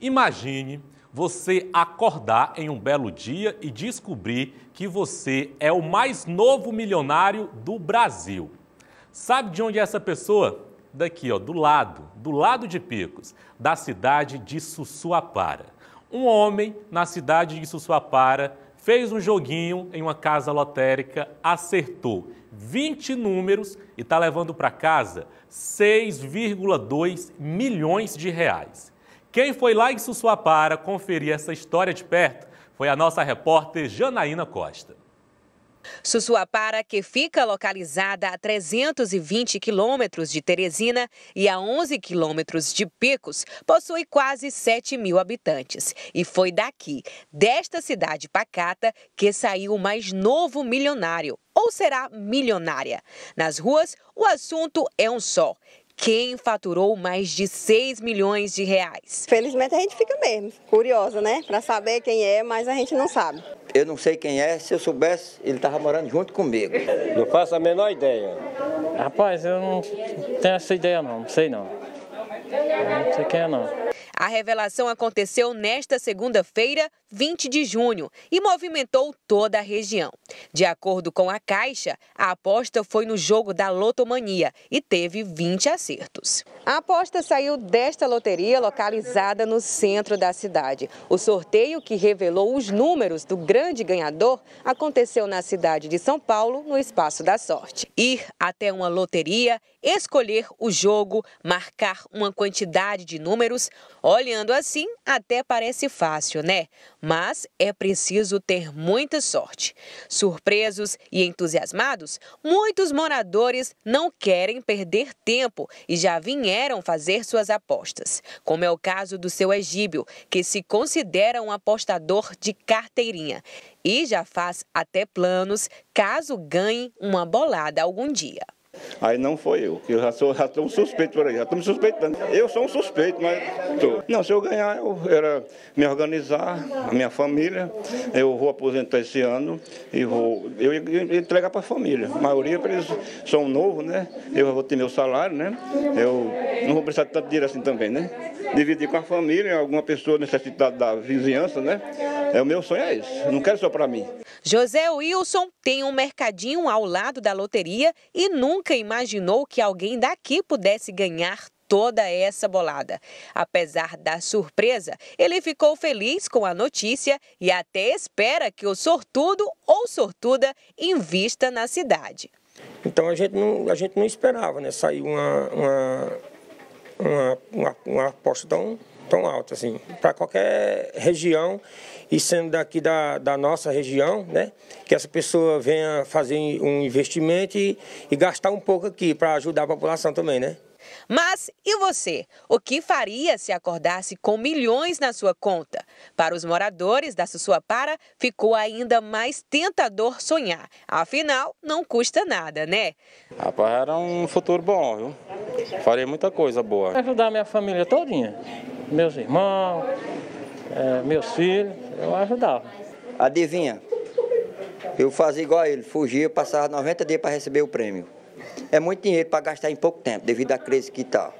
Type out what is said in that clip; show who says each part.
Speaker 1: Imagine você acordar em um belo dia e descobrir que você é o mais novo milionário do Brasil. Sabe de onde é essa pessoa? Daqui, ó, do lado, do lado de Picos, da cidade de Sussuapara. Um homem na cidade de Sussuapara fez um joguinho em uma casa lotérica, acertou 20 números e está levando para casa 6,2 milhões de reais. Quem foi lá em Sussuapara conferir essa história de perto foi a nossa repórter Janaína Costa.
Speaker 2: Sussuapara, que fica localizada a 320 quilômetros de Teresina e a 11 quilômetros de Picos, possui quase 7 mil habitantes. E foi daqui, desta cidade pacata, que saiu o mais novo milionário, ou será milionária. Nas ruas, o assunto é um só: quem faturou mais de 6 milhões de reais. Felizmente a gente fica mesmo curiosa, né? Para saber quem é, mas a gente não sabe.
Speaker 1: Eu não sei quem é, se eu soubesse, ele estava morando junto comigo. Não faço a menor ideia. Rapaz, eu não
Speaker 2: tenho
Speaker 1: essa ideia não, não sei não.
Speaker 2: Não
Speaker 1: sei quem é não.
Speaker 2: A revelação aconteceu nesta segunda-feira, 20 de junho, e movimentou toda a região. De acordo com a Caixa, a aposta foi no jogo da lotomania e teve 20 acertos. A aposta saiu desta loteria localizada no centro da cidade. O sorteio que revelou os números do grande ganhador aconteceu na cidade de São Paulo, no Espaço da Sorte. Ir até uma loteria, escolher o jogo, marcar uma quantidade de números, Olhando assim, até parece fácil, né? Mas é preciso ter muita sorte. Surpresos e entusiasmados, muitos moradores não querem perder tempo e já vieram fazer suas apostas, como é o caso do seu Egíbio, que se considera um apostador de carteirinha e já faz até planos caso ganhe uma bolada algum dia.
Speaker 1: Aí não foi eu, que eu já sou já um suspeito por aí, já estou me suspeitando. Eu sou um suspeito, mas tô. Não, se eu ganhar, eu era me organizar, a minha família, eu vou aposentar esse ano e vou eu entregar para a família. A maioria eles são novos, né? Eu vou ter meu salário, né? Eu não vou precisar de tanto dinheiro assim também, né? Dividir com a família, alguma pessoa necessitada da vizinhança, né? É, o meu sonho é isso, não quero só para mim.
Speaker 2: José Wilson tem um mercadinho ao lado da loteria e nunca imaginou que alguém daqui pudesse ganhar toda essa bolada. Apesar da surpresa, ele ficou feliz com a notícia e até espera que o sortudo ou sortuda invista na cidade.
Speaker 1: Então a gente não, a gente não esperava, né? Saiu uma, uma, uma, uma, uma aposta tão tão alta assim, para qualquer região e sendo daqui da, da nossa região, né, que essa pessoa venha fazer um investimento e, e gastar um pouco aqui para ajudar a população
Speaker 2: também, né? Mas e você? O que faria se acordasse com milhões na sua conta? Para os moradores da Sussuapara, ficou ainda mais tentador sonhar. Afinal, não custa nada, né?
Speaker 1: Rapaz, era um futuro bom, viu? Farei muita coisa boa.
Speaker 2: Ajudar minha família todinha
Speaker 1: meus irmãos, é, meus filhos, eu ajudava. Adivinha? Eu fazia igual a ele, fugia, passava 90 dias para receber o prêmio. É muito dinheiro para gastar em pouco tempo, devido à crise que está.